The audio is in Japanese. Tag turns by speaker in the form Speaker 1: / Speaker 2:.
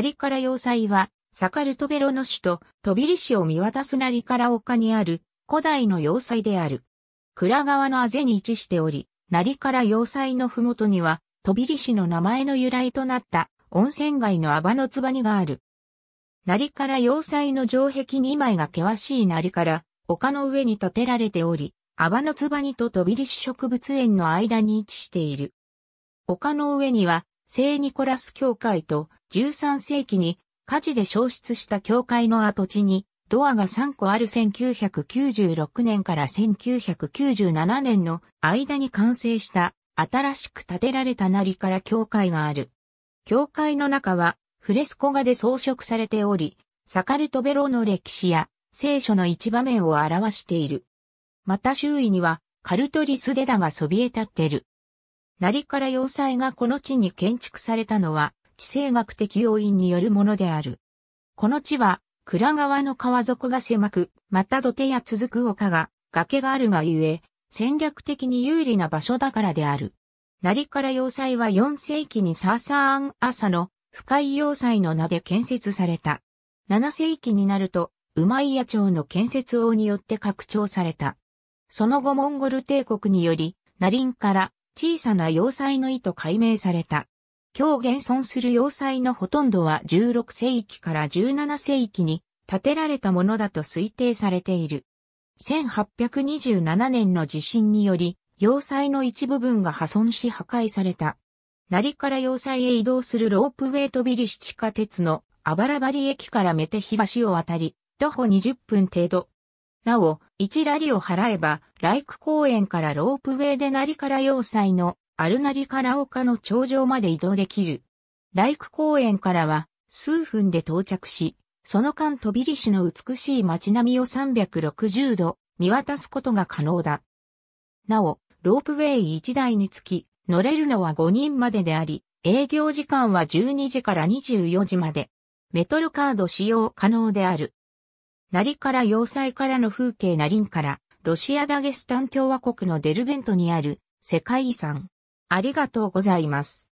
Speaker 1: りから要塞は、サカルトベロの首都、トビリシを見渡すりから丘にある、古代の要塞である。倉川のあぜに位置しており、成から要塞のふもとには、トビリシの名前の由来となった温泉街のアバのつばニがある。成から要塞の城壁2枚が険しいりから丘の上に建てられており、アバのつばにとトビリシ植物園の間に位置している。丘の上には聖ニコラス教会と13世紀に火事で消失した教会の跡地にドアが3個ある1996年から1997年の間に完成した新しく建てられたなりから教会がある。教会の中はフレスコ画で装飾されており、サカルトベロの歴史や聖書の一場面を表している。また周囲にはカルトリスデダがそびえ立っている。成から要塞がこの地に建築されたのは、地政学的要因によるものである。この地は、倉川の川底が狭く、また土手や続く丘が、崖があるがゆえ、戦略的に有利な場所だからである。成から要塞は4世紀にサーサーアン・アサの深い要塞の名で建設された。7世紀になると、ウマイヤ朝の建設王によって拡張された。その後モンゴル帝国により、ナリンから小さな要塞の意と解明された。今日現存する要塞のほとんどは16世紀から17世紀に建てられたものだと推定されている。1827年の地震により、要塞の一部分が破損し破壊された。成から要塞へ移動するロープウェイトビリシ地下鉄のあばらばり駅からメテヒ橋を渡り、徒歩20分程度、なお、1ラリを払えば、ライク公園からロープウェイで成から要塞のアルナリから丘の頂上まで移動できる。ライク公園からは数分で到着し、その間飛びリシの美しい街並みを360度見渡すことが可能だ。なお、ロープウェイ1台につき、乗れるのは5人までであり、営業時間は12時から24時まで。メトロカード使用可能である。成から要塞からの風景なんから、ロシアダゲスタン共和国のデルベントにある世界遺産。ありがとうございます。